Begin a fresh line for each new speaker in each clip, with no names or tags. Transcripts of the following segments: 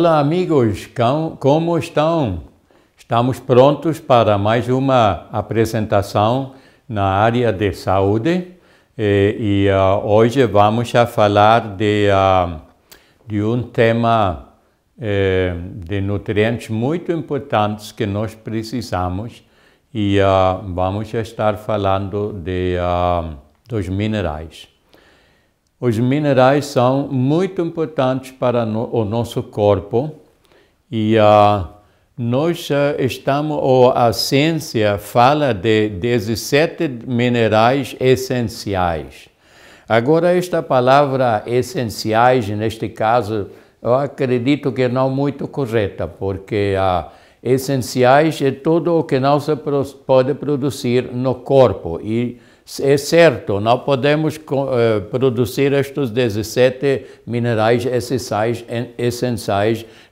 Olá, amigos, como estão? Estamos prontos para mais uma apresentação na área de saúde e, e uh, hoje vamos a falar de, uh, de um tema eh, de nutrientes muito importantes que nós precisamos e uh, vamos estar falando de, dos minerais. Os minerais são muito importantes para o nosso corpo e uh, nós ah, estamos, ou a ciência fala de 17 minerais essenciais. Agora, esta palavra essenciais, neste caso, eu acredito que não é muito correta, porque a ah, essenciais é tudo o que não se pode produzir no corpo e é certo, não podemos eh, produzir estes 17 minerais essenciais,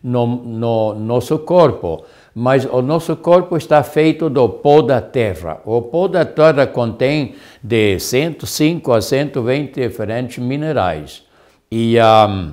no, no, nosso corpo, mas o nosso corpo está feito do pó da terra. O pó da terra contém de 105 a 120 diferentes minerais. E ah, um,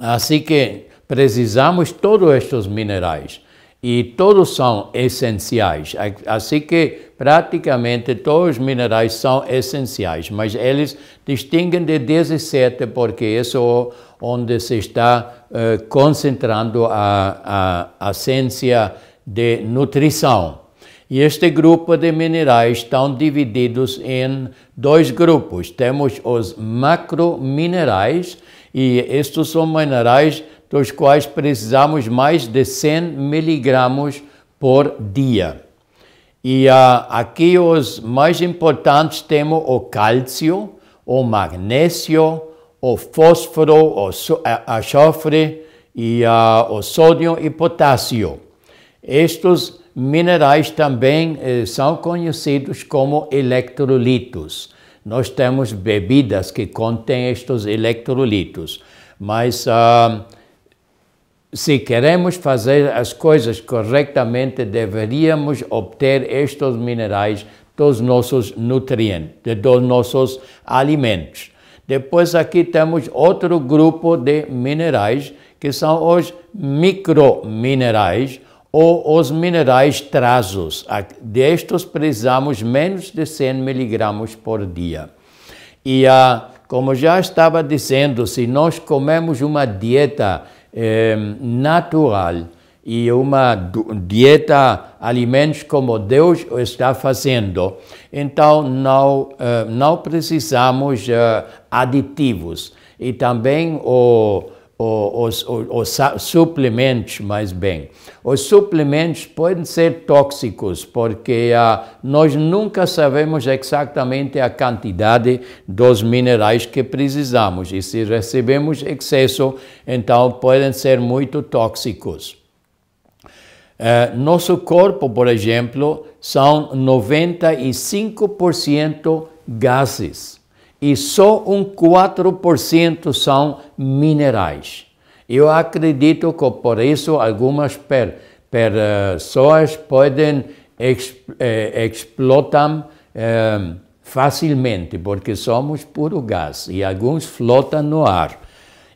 assim que precisamos todos estes minerais e todos são essenciais. Assim que praticamente todos os minerais são essenciais, mas eles distinguem de 17 porque isso é onde se está uh, concentrando a, a, a essência de nutrição. E este grupo de minerais estão divididos em dois grupos. Temos os macrominerais, e estes são minerais dos quais precisamos mais de 100 miligramos por dia. E uh, aqui os mais importantes temos o cálcio, o magnésio, o fósforo, o so eh, e uh, o sódio e potássio. Estes minerais também eh, são conhecidos como eletrolitos nós temos bebidas que contêm estes eletrolitos. mas ah, se queremos fazer as coisas corretamente, deveríamos obter estes minerais dos nossos nutrientes, dos nossos alimentos. Depois aqui temos outro grupo de minerais que são os microminerais ou os minerais trazos. Destes precisamos menos de 100 miligramas por dia. E a como já estava dizendo, se nós comemos uma dieta eh, natural e uma dieta alimentos como Deus está fazendo, então não, eh, não precisamos eh, aditivos. E também o os, suplementos, mais bem. Os suplementos podem ser tóxicos, porque ah, nós nunca sabemos exatamente a quantidade dos minerais que precisamos. E se recebemos excesso, então podem ser muito tóxicos. Eh, nosso corpo, por exemplo, são 95% gases e só um 4% são minerais. Eu acredito que por isso algumas per, eh, pessoas podem ex, eh, explotam eh, facilmente, porque somos puro gás e alguns flotam no ar.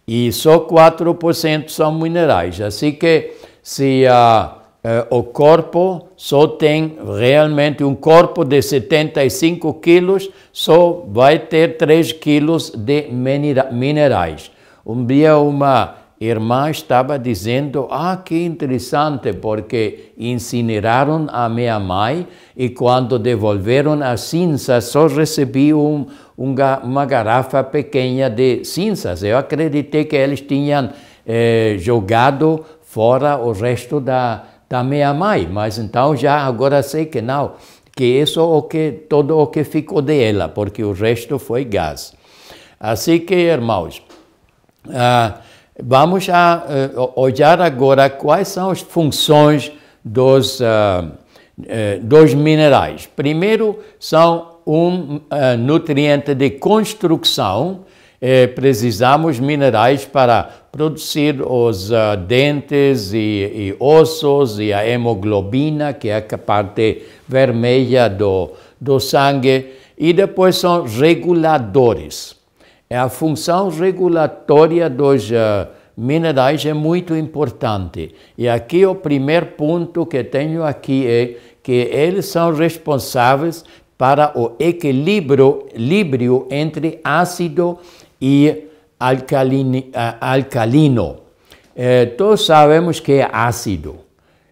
E só 4% são minerais. Assim que se a eh, o corpo só tem realmente um corpo de 75 quilos, só vai ter 3 quilos de minerais. Um dia uma irmã estava dizendo, ah, que interessante, porque incineraram a minha mãe e quando devolveram as cinzas só recebi um, uma garrafa pequena de cinzas. Eu acreditei que eles tinham eh, jogado fora o resto da da minha mais, mas então já agora sei que não, que isso é o que, todo o que ficou dela, porque o resto foi gás. Assim que, irmãos, ah, vamos a, eh, olhar agora quais são as funções dos, ah, eh, dos minerais. Primeiro, são um eh, nutriente de construção, precisamos minerais para produzir os uh, dentes e, e, ossos e a hemoglobina, que é a parte vermelha do, do sangue, e depois são reguladores. É a função regulatória dos uh, minerais é muito importante. E aqui o primeiro ponto que tenho aqui é que eles são responsáveis para o equilíbrio, entre ácido e alcaline, alcalino. É, todos sabemos que é ácido.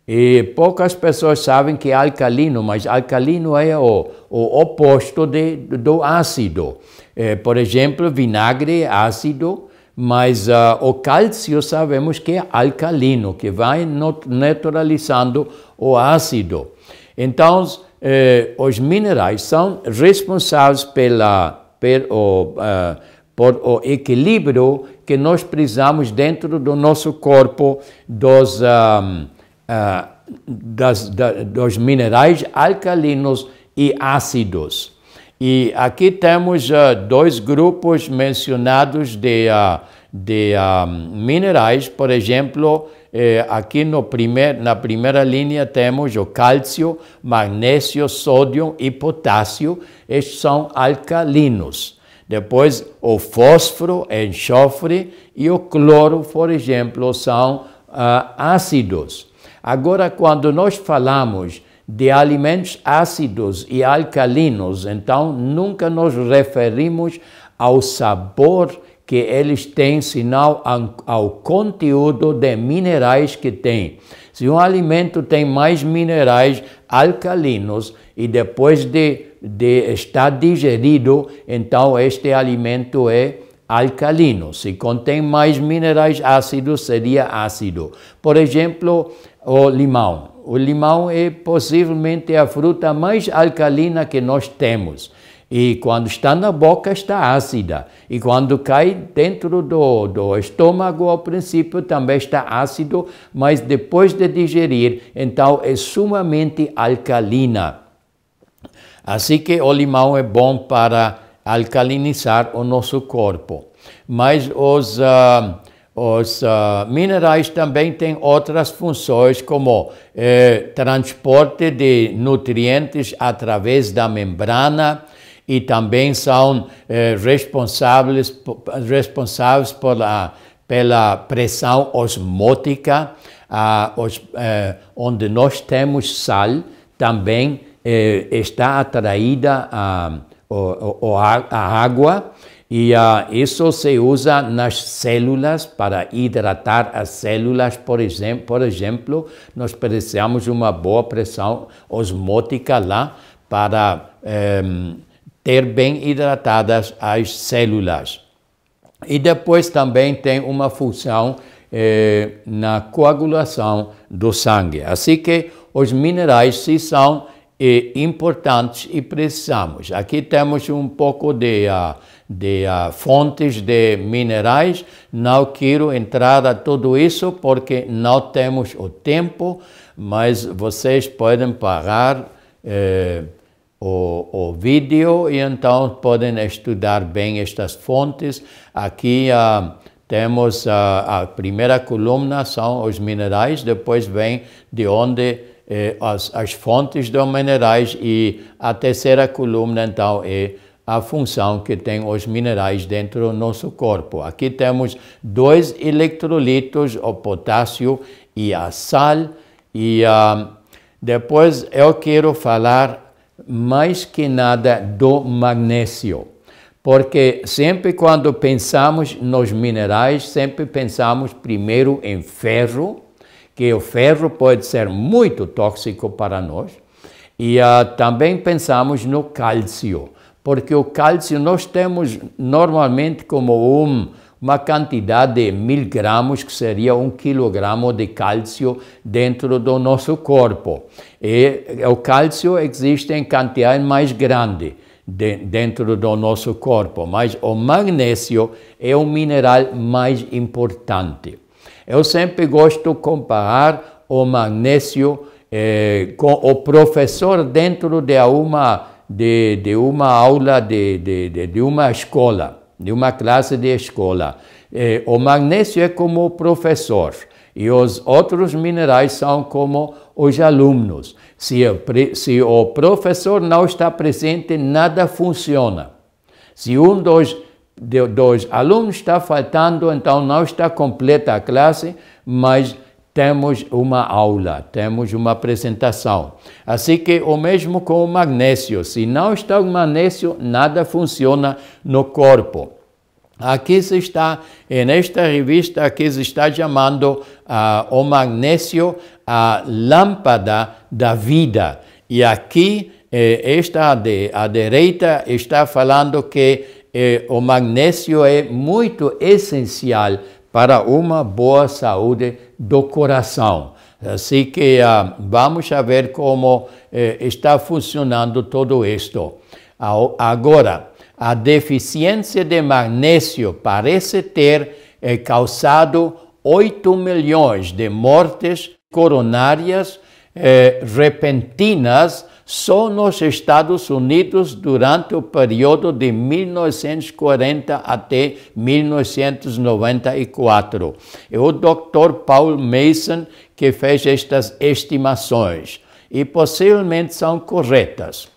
E poucas pessoas sabem que é alcalino, mas alcalino é o, o oposto de, do ácido. É, por exemplo, vinagre é ácido, mas uh, o cálcio sabemos que é alcalino, que vai neutralizando o ácido. Então, eh, os minerais são responsáveis pela, pelo, uh, ah, por o equilíbrio que nós precisamos dentro do nosso corpo dos, um, uh, ah, ah, das, da, dos minerais alcalinos e ácidos. E aqui temos uh, dois grupos mencionados de, uh, de minerais, por exemplo, eh, aqui no primeir, na primeira linha temos o cálcio, magnésio, sódio e potássio, estes são alcalinos. Depois, o fósforo, enxofre e o cloro, por exemplo, são ah, ácidos. Agora, quando nós falamos de alimentos ácidos e alcalinos, então nunca nos referimos ao sabor que eles têm, senão ao conteúdo de minerais que têm Se um alimento tem mais minerais alcalinos e depois de de, está digerido, então este alimento é alcalino. Se contém mais minerais ácidos, seria ácido. Por exemplo, o limão. O limão é possivelmente a fruta mais alcalina que nós temos. E quando está na boca, está ácida. E quando cai dentro do, do estômago, ao princípio também está ácido, mas depois de digerir, então é sumamente alcalina. Assim que o limão é bom para alcalinizar o nosso corpo. Mas os, uh, os uh, minerais também têm outras funções, como eh, transporte de nutrientes através da membrana e também são eh, responsáveis, responsáveis pela, pela pressão osmótica, ah, os, eh, onde nós temos sal também eh, está atraída a, a, a água e a ah, isso se usa nas células para hidratar as células, por exemplo, por exemplo, nós precisamos de uma boa pressão osmótica lá para eh, ter bem hidratadas as células. E depois também tem uma função eh, na coagulação do sangue. Assim que os minerais, se são e importantes e precisamos. Aqui temos um pouco de, ah, de ah, fontes de minerais, não quero entrar a tudo isso porque não temos o tempo, mas vocês podem pagar eh, o, o vídeo e então podem estudar bem estas fontes. Aqui a ah, temos a, a primeira coluna, são os minerais, depois vem de onde eh, as, as fontes dos minerais e a terceira coluna, então, é a função que tem os minerais dentro do nosso corpo. Aqui temos dois eletrolitos, o potássio e a sal. E uh, depois eu quero falar mais que nada do magnésio. Porque sempre quando pensamos nos minerais, sempre pensamos primeiro em ferro, que o ferro pode ser muito tóxico para nós. E uh, também pensamos no cálcio, porque o cálcio nós temos normalmente como um, uma quantidade de mil gramas, que seria um quilogramo de cálcio dentro do nosso corpo. E eh, o cálcio existe em quantidade mais grande de, dentro do nosso corpo, mas o magnésio é o mineral mais importante. Eu sempre gosto de comparar o Magnésio eh, com o professor dentro de uma, de, de uma aula, de, de, de, uma escola, de uma classe de escola. Eh, o Magnésio é como o professor e os outros minerais são como os alunos. Se, se, o professor não está presente, nada funciona. Se um dos de, dois alunos está faltando, então não está completa a classe, mas temos uma aula, temos uma apresentação. Assim que o mesmo com o magnésio, se não está o magnésio, nada funciona no corpo. Aqui se está, nesta revista, aqui se está chamando ah, o magnésio a lâmpada da vida. E aqui, eh, esta de, à direita, está falando que é, o magnésio é muito essencial para uma boa saúde do coração. Assim que ah, vamos ver como é, está funcionando tudo isto. Agora, a deficiência de magnésio parece ter é, causado 8 milhões de mortes coronárias repentinas só nos Estados Unidos durante o período de 1940 até 1994. É o Dr. Paul Mason que fez estas estimações e possivelmente são corretas.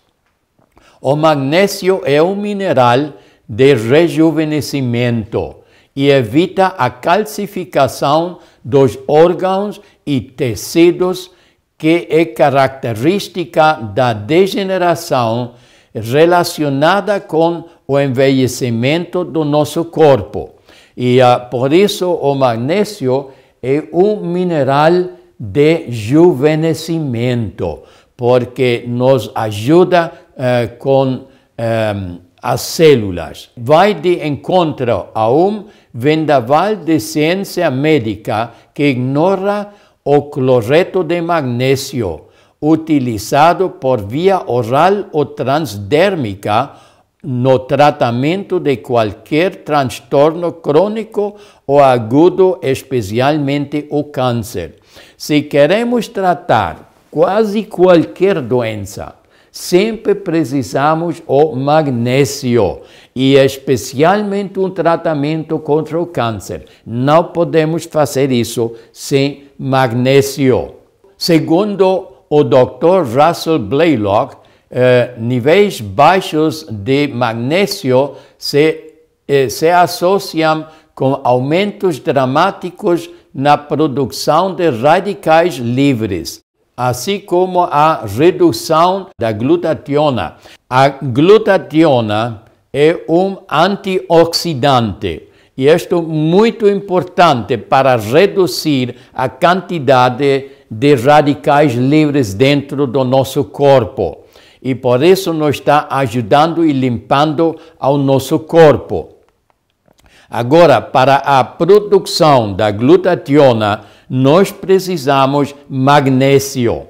O magnésio é um mineral de rejuvenescimento e evita a calcificação dos órgãos e tecidos que é característica da degeneração relacionada com o envelhecimento do nosso corpo. E ah, por isso o magnésio é um mineral de juvenescimento, porque nos ajuda uh, com um, ehm, as células. Vai de encontro a um vendaval de ciência médica que ignora o cloreto de magnesio, utilizado por via oral ou transdérmica no tratamento de qualquer transtorno crônico ou agudo, especialmente o câncer. Se queremos tratar quase qualquer doença, sempre precisamos o magnésio e é especialmente um tratamento contra o câncer. Não podemos fazer isso sem magnésio. Segundo o Dr. Russell Blaylock, eh, níveis baixos de magnésio se, eh, se associam com aumentos dramáticos na produção de radicais livres, assim como a redução da glutationa. A glutationa é um antioxidante e isto é muito importante para reduzir a quantidade de radicais livres dentro do nosso corpo. E por isso nos está ajudando e limpando ao nosso corpo. Agora, para a produção da glutationa, nós precisamos magnésio.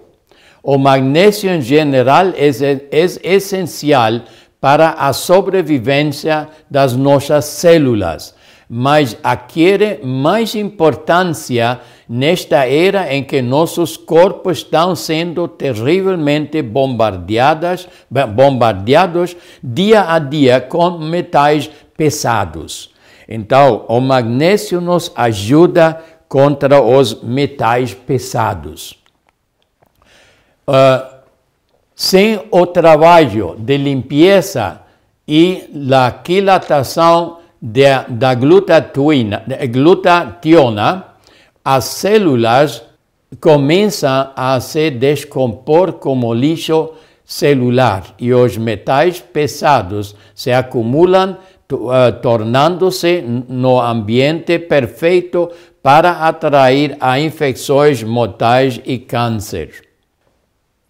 O magnésio em geral é, é essencial para a sobrevivência das nossas células, mas adquire mais importância nesta era em que nossos corpos estão sendo terrivelmente bombardeados, bombardeados dia a dia com metais pesados. Então, o magnésio nos ajuda contra os metais pesados. Uh, sem o trabalho de limpeza e da quilatação de, da glutationa, as células começam a se descompor como lixo celular e os metais pesados se acumulam, ah, tornando-se no ambiente perfeito para atrair a infecções mortais e câncer.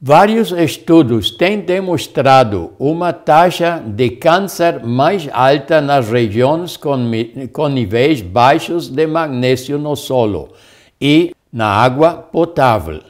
Vários estudos têm demonstrado uma taxa de câncer mais alta nas regiões com, com níveis baixos de magnésio no solo e na água potável,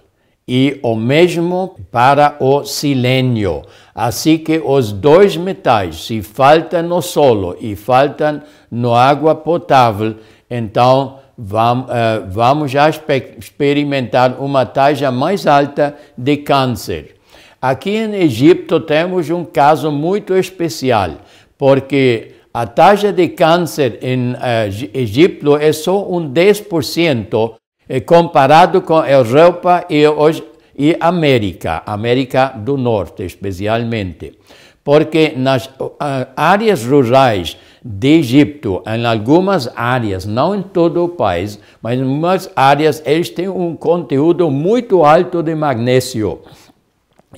e o mesmo para o silênio. Assim que os dois metais, se faltam no solo e faltam na água potável, então eh, vamos já experimentar uma taxa mais alta de câncer. Aqui em Egito temos um caso muito especial, porque a taxa de câncer em eh, Egito é só um 10% eh, comparado com a Europa e, hoje, e América, América do Norte especialmente. Porque nas áreas rurais de Egito, em algumas áreas, não em todo o país, mas em algumas áreas eles têm um conteúdo muito alto de magnésio.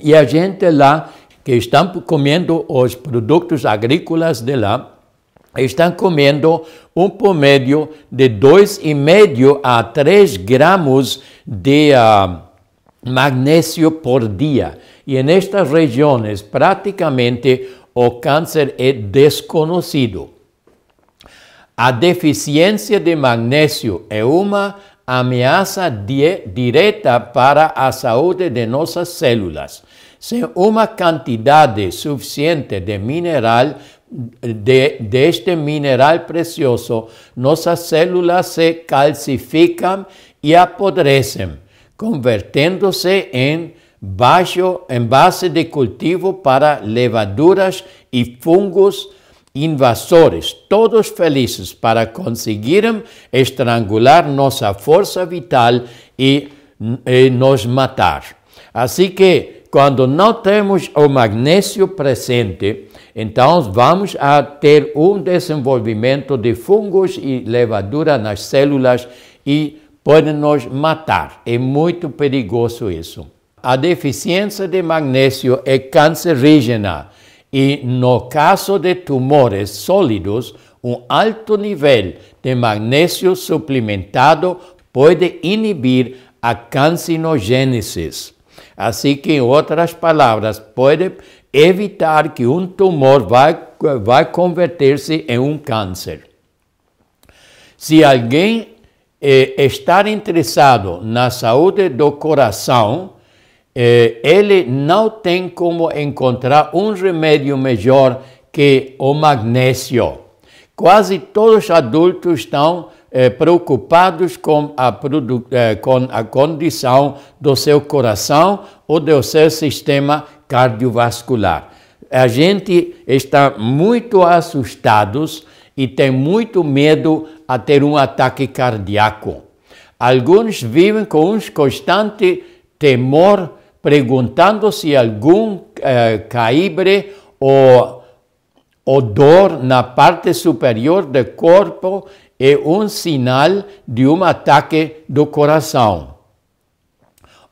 E a gente lá, que está comendo os produtos agrícolas de lá, estão comendo um promédio de 2,5 a 3 gramas de uh, magnésio por dia. E nestas regiões, praticamente o cáncer es desconocido. A deficiencia de magnesio es una amenaza directa para la salud de nuestras células. Sin una cantidad suficiente de mineral, de, este mineral precioso, nuestras células se calcifican y apodrecen, convirtiéndose en baixo em base de cultivo para levaduras e fungos invasores, todos felizes para conseguirem estrangular nossa força vital e, e nos matar. Assim que, quando não temos o magnésio presente, então vamos a ter um desenvolvimento de fungos e levadura nas células e podem nos matar. É muito perigoso isso a deficiência de magnésio é cancerígena e, no caso de tumores sólidos, um alto nível de magnésio suplementado pode inibir a carcinogênese. Assim que, em outras palavras, pode evitar que um tumor vá vá converter-se em um câncer. Se alguém eh, está interessado na saúde do coração, eh, ele não tem como encontrar um remédio melhor que o magnésio. Quase todos os adultos estão eh, preocupados com a, eh, com a condição do seu coração ou do seu sistema cardiovascular. A gente está muito assustados e tem muito medo a ter um ataque cardíaco. Alguns vivem com um constante temor perguntando se algum eh, caibre ou odor na parte superior do corpo é um sinal de um ataque do coração.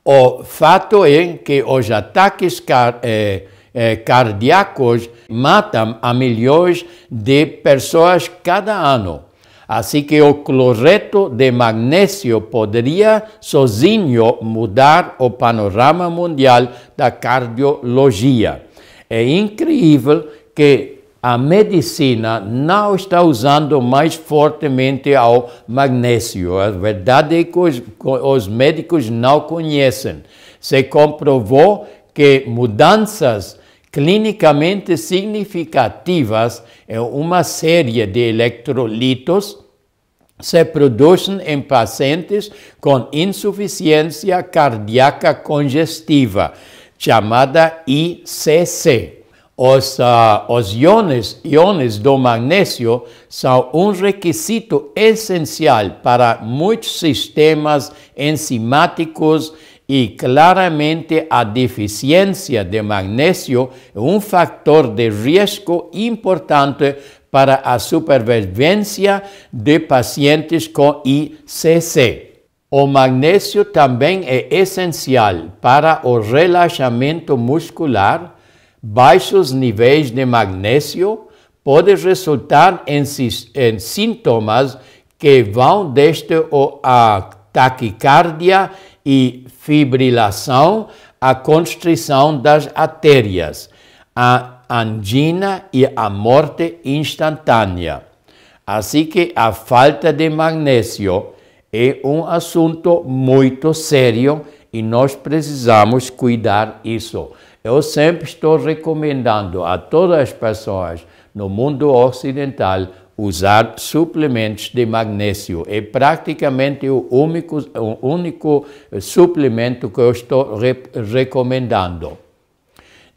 O fato é que os ataques car eh, eh, cardíacos matam a milhões de pessoas cada ano. Así que o cloreto de magnesio poderia sozinho mudar o panorama mundial da cardiologia. É incrível que a medicina não está usando mais fortemente ao magnésio. A verdade é que os, os médicos não conhecem. Se comprovou que mudanças clinicamente significativas é uma série de electrolitos se produzem em pacientes com insuficiência cardíaca congestiva, chamada ICC. Os, uh, os iones, iones do magnésio são um requisito essencial para muitos sistemas enzimáticos e claramente a deficiência de magnésio é um fator de risco importante para a supervivência de pacientes com ICC. O magnésio também é essencial para o relaxamento muscular. Baixos níveis de magnésio podem resultar em, sintomas que vão desde a taquicardia e fibrilação, a constrição das artérias, a angina e a morte instantânea. Assim que a falta de magnésio é um assunto muito sério e nós precisamos cuidar isso. Eu sempre estou recomendando a todas as pessoas no mundo ocidental usar suplementos de magnésio. É praticamente o único, o único eh, suplemento que eu estou re recomendando.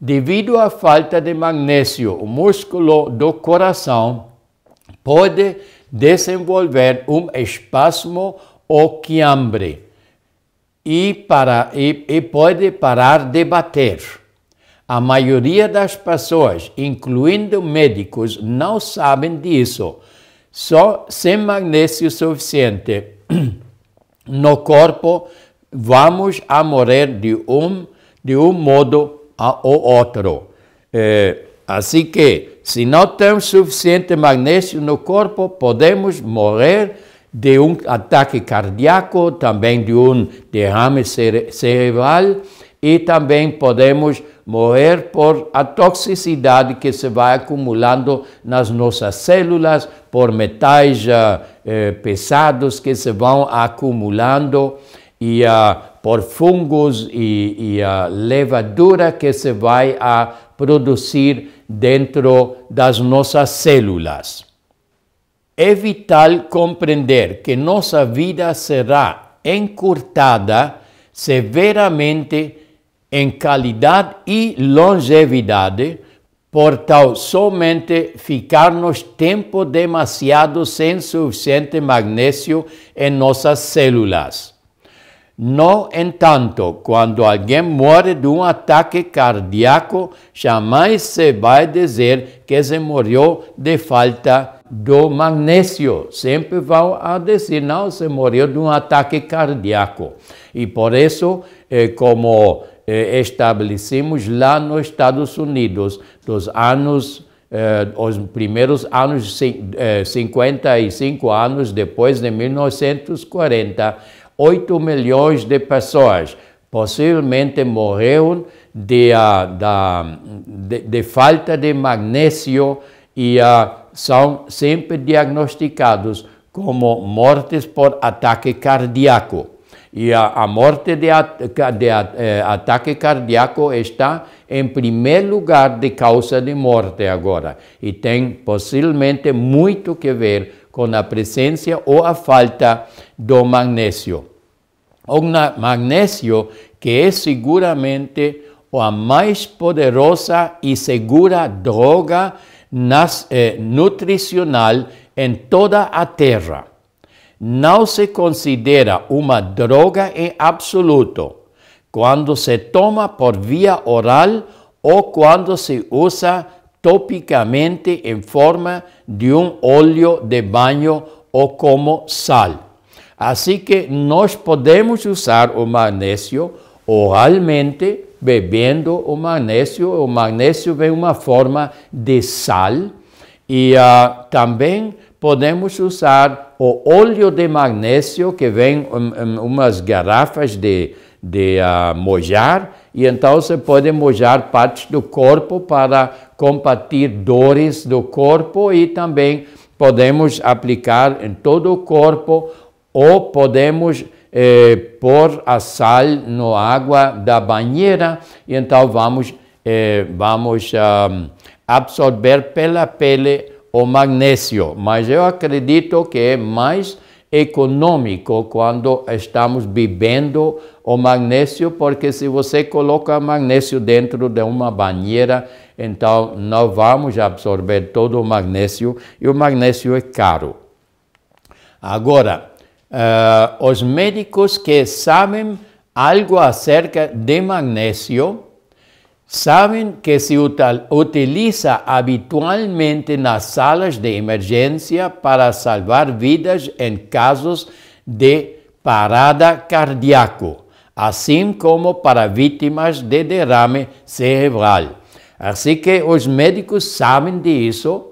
Devido à falta de magnésio, o músculo do coração pode desenvolver um espasmo ou quiambre e, para, e, e pode parar de bater. A maioria das pessoas, incluindo médicos, não sabem disso. Só sem magnésio suficiente no corpo, vamos a morrer de um, de um modo ou outro. É, assim que, se não temos suficiente magnésio no corpo, podemos morrer de um ataque cardíaco, também de um derrame cere cerebral e também podemos morrer por a toxicidade que se vai acumulando nas nossas células, por metais eh, eh, pesados que se vão acumulando e ah, por fungos e, e a ah, levadura que se vai a produzir dentro das nossas células. É vital compreender que nossa vida será encurtada severamente em qualidade e longevidade, por tal somente ficarmos tempo demasiado sem suficiente magnésio em nossas células. No entanto, quando alguém morre de um ataque cardíaco, jamais se vai dizer que se morreu de falta do magnésio. Sempre vão a dizer, não, se morreu de um ataque cardíaco. E por isso, eh, como eh, estabelecemos lá nos Estados Unidos, dos anos, eh, os primeiros anos, 55 eh, anos depois de 1940, 8 milhões de pessoas possivelmente morreram de, ah, da, de, de, falta de magnésio e uh, são sempre diagnosticados como mortes por ataque cardíaco. E a, a morte de, de eh, ataque cardíaco está em primeiro lugar de causa de morte agora e tem possivelmente muito que ver com a presença ou a falta do magnésio. O magnésio que é seguramente a mais poderosa e segura droga nas, eh, nutricional em toda a Terra não se considera uma droga em absoluto quando se toma por via oral ou quando se usa topicamente em forma de um óleo de banho ou como sal. Assim que nós podemos usar o magnésio oralmente bebendo o magnésio. O magnésio vem uma forma de sal e uh, também podemos usar o óleo de magnésio que vem em, em umas garrafas de, de uh, ah, mojar e então você pode mojar partes do corpo para combatir dores do corpo e também podemos aplicar em todo o corpo ou podemos eh, pôr a sal na água da banheira e então vamos, eh, vamos um, ah, absorver pela pele o magnésio, mas eu acredito que é mais econômico quando estamos bebendo o magnésio, porque se você coloca magnésio dentro de uma banheira, então não vamos absorver todo o magnésio e o magnésio é caro. Agora, uh, os médicos que sabem algo acerca de magnésio, sabem que se utiliza habitualmente nas salas de emergência para salvar vidas em casos de parada cardíaco, assim como para vítimas de derrame cerebral. Assim que os médicos sabem disso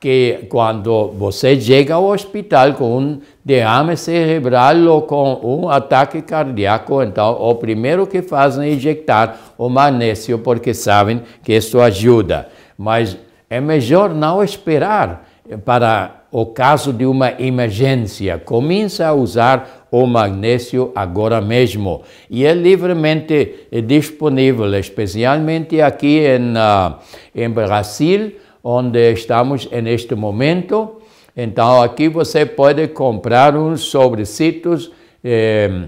que quando você chega ao hospital com um derrame cerebral ou com um ataque cardíaco, então o primeiro que fazem é injetar o magnésio porque sabem que isso ajuda. Mas é melhor não esperar para o caso de uma emergência. Começa a usar o magnésio agora mesmo e é livremente disponível, especialmente aqui em, ah, em Brasil onde estamos em este momento. Então, aqui você pode comprar uns sobrecitos eh,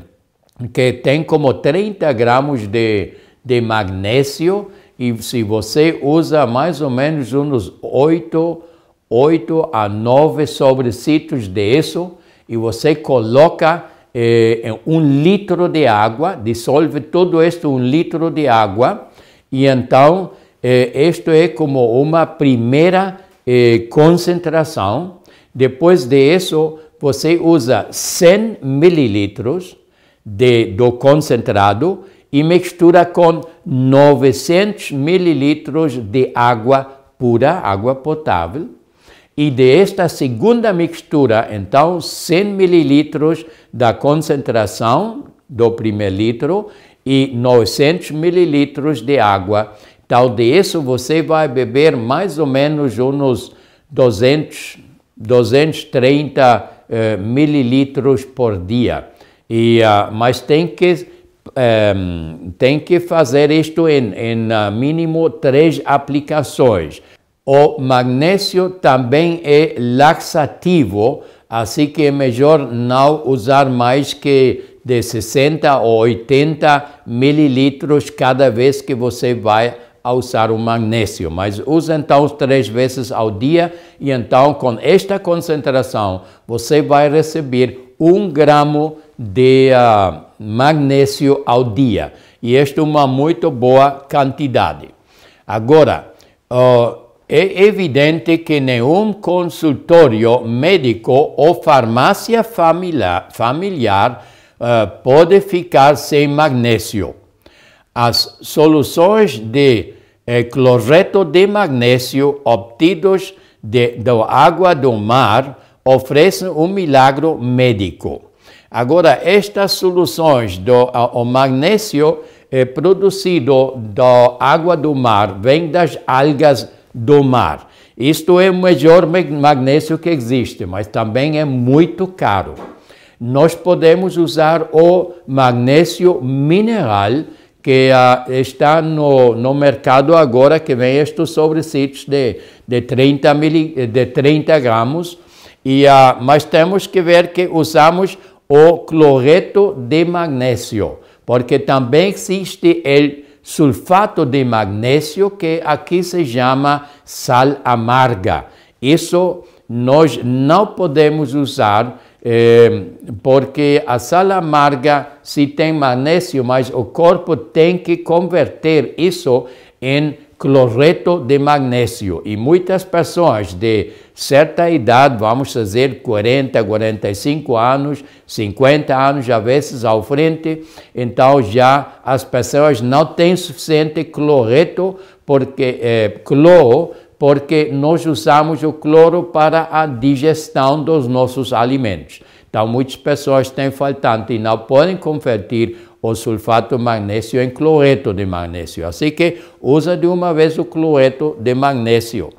que tem como 30 gramas de, de magnésio e se você usa mais ou menos uns 8, 8 a 9 sobrecitos disso e você coloca eh, um litro de água, dissolve todo isso um litro de água e então eh, isto é como uma primeira eh, concentração. Depois disso, você usa 100 mililitros de, do concentrado e mistura com 900 mililitros de água pura, água potável. E desta de segunda mistura, então, 100 mililitros da concentração do primeiro litro e 900 mililitros de água então, disso você vai beber mais ou menos uns 200, 230 eh, mililitros por dia. E, uh, mas tem que, um, ehm, tem que fazer isto em, em uh, mínimo três aplicações. O magnésio também é laxativo, assim que é melhor não usar mais que de 60 ou 80 mililitros cada vez que você vai a usar o magnésio, mas usa então três vezes ao dia e então com esta concentração você vai receber um gramo de uh, magnésio ao dia e esta é uma muito boa quantidade. Agora, uh, é evidente que nenhum consultório médico ou farmácia familiar, familiar uh, pode ficar sem magnésio as soluções de eh, cloreto de magnésio obtidos de, da água do mar oferecem um milagro médico. Agora, estas soluções do o magnésio eh, produzido da água do mar vem das algas do mar. Isto é o melhor magnésio que existe, mas também é muito caro. Nós podemos usar o magnésio mineral que uh, está no, no mercado agora, que vem estes sobrecitos de, de, 30 de 30 gramas, e, uh, mas temos que ver que usamos o cloreto de magnésio, porque também existe o sulfato de magnésio, que aqui se chama sal amarga. Isso nós não podemos usar eh, porque a sal amarga se tem magnésio, mas o corpo tem que converter isso em cloreto de magnésio. E muitas pessoas de certa idade, vamos dizer 40, 45 anos, 50 anos, às vezes ao frente, então já as pessoas não têm suficiente cloreto, porque é, cloro porque nós usamos o cloro para a digestão dos nossos alimentos. Então, muitas pessoas têm faltante e não podem convertir o sulfato de magnésio em cloreto de magnésio. Assim que usa de uma vez o cloreto de magnésio.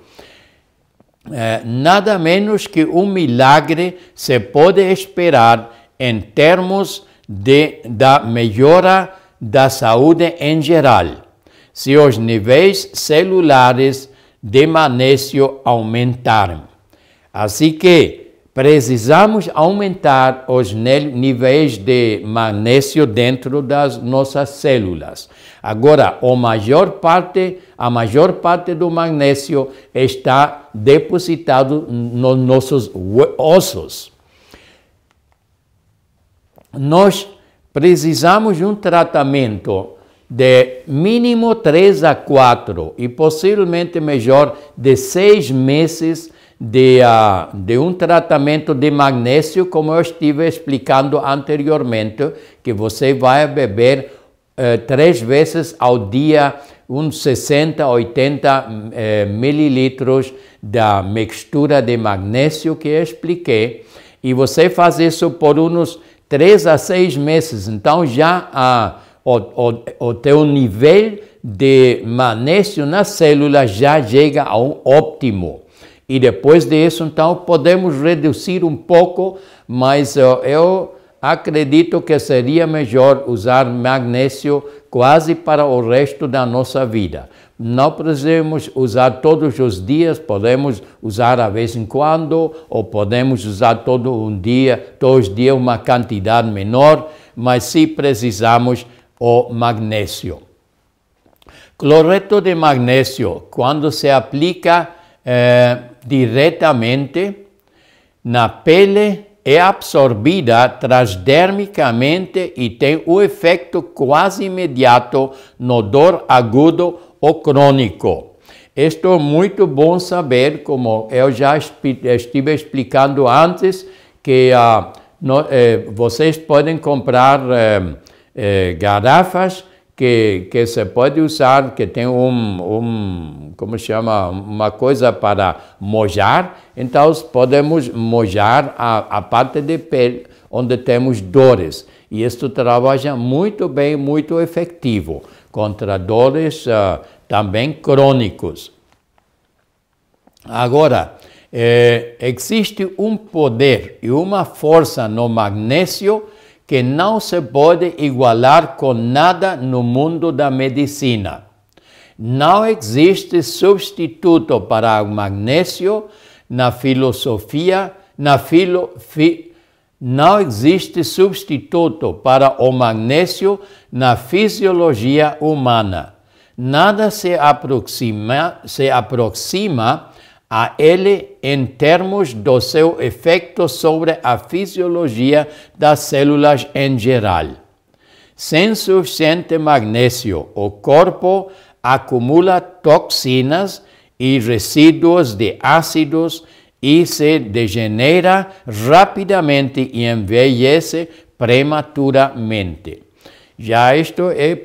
É, nada menos que um milagre se pode esperar em termos de, da melhora da saúde em geral. Se os níveis celulares de magnésio aumentar. Assim que precisamos aumentar os níveis de magnésio dentro das nossas células. Agora, a maior parte, a maior parte do magnésio está depositado nos nossos ossos. Nós precisamos de um tratamento de mínimo 3 a 4 e possivelmente melhor de 6 meses de, uh, de um tratamento de magnésio, como eu estive explicando anteriormente, que você vai beber uh, três vezes ao dia uns 60, 80 eh, mililitros da mistura de magnésio que eu expliquei. E você faz isso por uns 3 a 6 meses. Então já a ah, o, o, o teu nível de magnésio na célula já chega a um óptimo. E depois disso, então, podemos reduzir um pouco, mas eu acredito que seria melhor usar magnésio quase para o resto da nossa vida. Não precisamos usar todos os dias, podemos usar de vez em quando, ou podemos usar todo um dia, todos os dias uma quantidade menor, mas se precisamos o magnesio. Cloreto de magnesio, quando se aplica eh, diretamente na pele, é absorvida transdermicamente e tem o efeito quase imediato no dor agudo ou crônico. Isto é muito bom saber, como eu já estive explicando antes, que ah, no, eh, vocês podem comprar eh, eh, garrafas que, que se pode usar, que tem um, um, como chama, uma coisa para mojar, então podemos mojar a, a parte de pele onde temos dores. E isto trabalha muito bem, muito efetivo, contra dores uh, também crônicos. Agora, eh, existe um poder e uma força no magnésio que não se pode igualar com nada no mundo da medicina. Não existe substituto para o magnésio na filosofia, na filo, fi, não existe substituto para o magnésio na fisiologia humana. Nada se aproxima, se aproxima a ele em termos do seu efeito sobre a fisiologia das células em geral. Sem suficiente magnésio, o corpo acumula toxinas e resíduos de ácidos e se degenera rapidamente e envelhece prematuramente. Já isto é,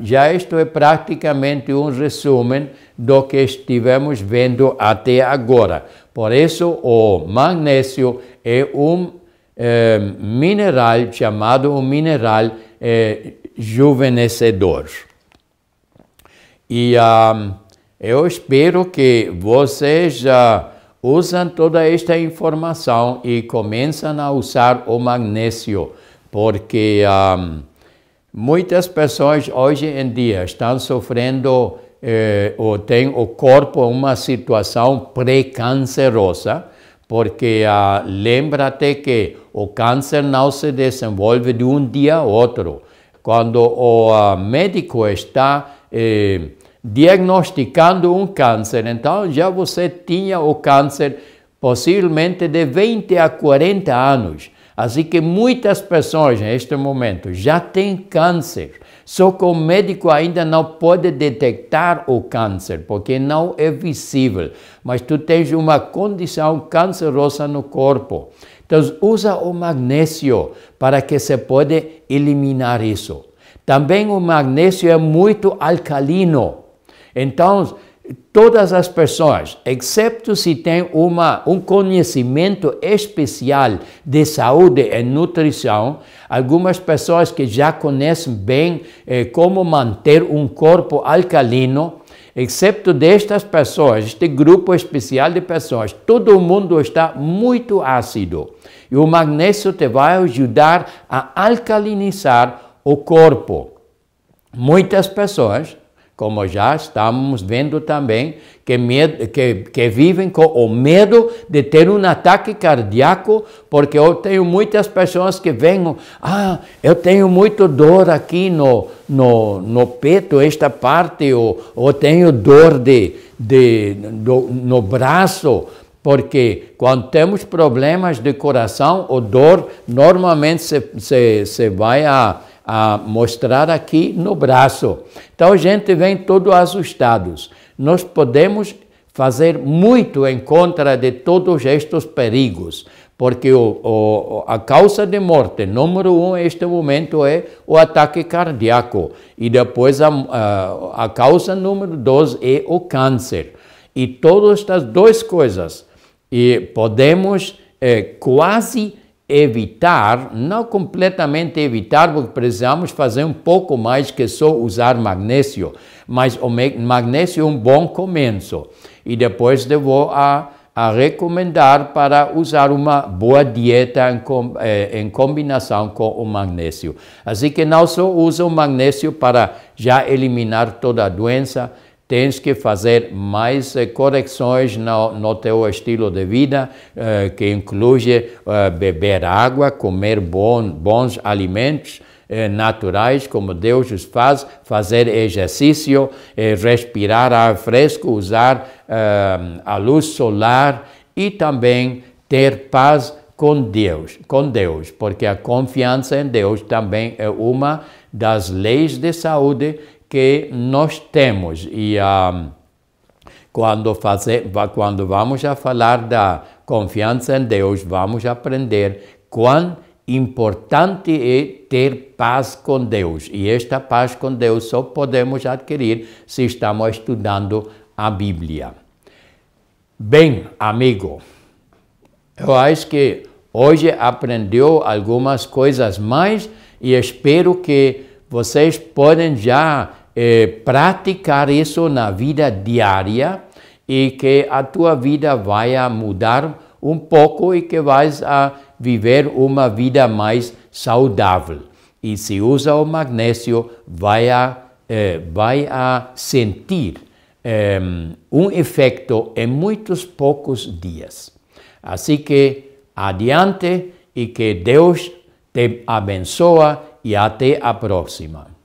já isto é praticamente um resumo do que estivemos vendo até agora. Por isso, o magnésio é um eh, mineral chamado um mineral é, juvenescedor. E ah, eu espero que vocês já ah, usam toda esta informação e comecem a usar o magnésio, porque ah, muitas pessoas hoje em dia estão sofrendo eh, ou tem o corpo é uma situação pré porque ah, lembra-te que o câncer não se desenvolve de um dia a outro. Quando o ah, médico está eh, diagnosticando um câncer, então já você tinha o câncer possivelmente de 20 a 40 anos. Assim que muitas pessoas neste momento já têm câncer só que o médico ainda não pode detectar o câncer, porque não é visível. Mas tu tens uma condição cancerosa no corpo. Então, usa o magnésio para que se pode eliminar isso. Também o magnésio é muito alcalino. Então, todas as pessoas, exceto se tem uma, um conhecimento especial de saúde e nutrição, algumas pessoas que já conhecem bem eh, como manter um corpo alcalino, exceto destas pessoas, este grupo especial de pessoas, todo mundo está muito ácido. E o magnésio te vai ajudar a alcalinizar o corpo. Muitas pessoas como já estamos vendo também, que, que, que, vivem com o medo de ter um ataque cardíaco, porque eu tenho muitas pessoas que vêm, ah, eu tenho muito dor aqui no, no, no peito, esta parte, ou, ou tenho dor de, de, do, no braço, porque quando temos problemas de coração, o dor normalmente se, se, se vai a a mostrar aqui no braço. Então a gente vem todo assustados. Nós podemos fazer muito em contra de todos estes perigos, porque o, o, a causa de morte número um neste momento é o ataque cardíaco e depois a, a, a causa número dois é o câncer. E todas estas duas coisas e podemos é, quase evitar, não completamente evitar, porque precisamos fazer um pouco mais que só usar magnésio, mas o magnésio é um bom começo. E depois eu vou a, a recomendar para usar uma boa dieta em, eh, em combinação com o magnésio. Assim que não só usa o magnésio para já eliminar toda a doença, tens que fazer mais eh, correções no, no teu estilo de vida, eh, que inclui eh, beber água, comer bons alimentos, naturais, como Deus os faz, fazer exercício, respirar ar fresco, usar a luz solar e também ter paz com Deus, com Deus, porque a confiança em Deus também é uma das leis de saúde que nós temos. E ah, quando, fazer, quando vamos a falar da confiança em Deus, vamos aprender quão importante é ter paz com Deus. E esta paz com Deus só podemos adquirir se estamos estudando a Bíblia. Bem, amigo, eu acho que hoje aprendeu algumas coisas mais e espero que vocês podem já é, eh, praticar isso na vida diária e que a tua vida vai mudar um pouco e que vais a viver uma vida mais saudável. E se usa o magnésio, vai a, eh, vai a sentir um efeito em muitos poucos dias. Assim que adiante e que Deus te abençoa e até a próxima.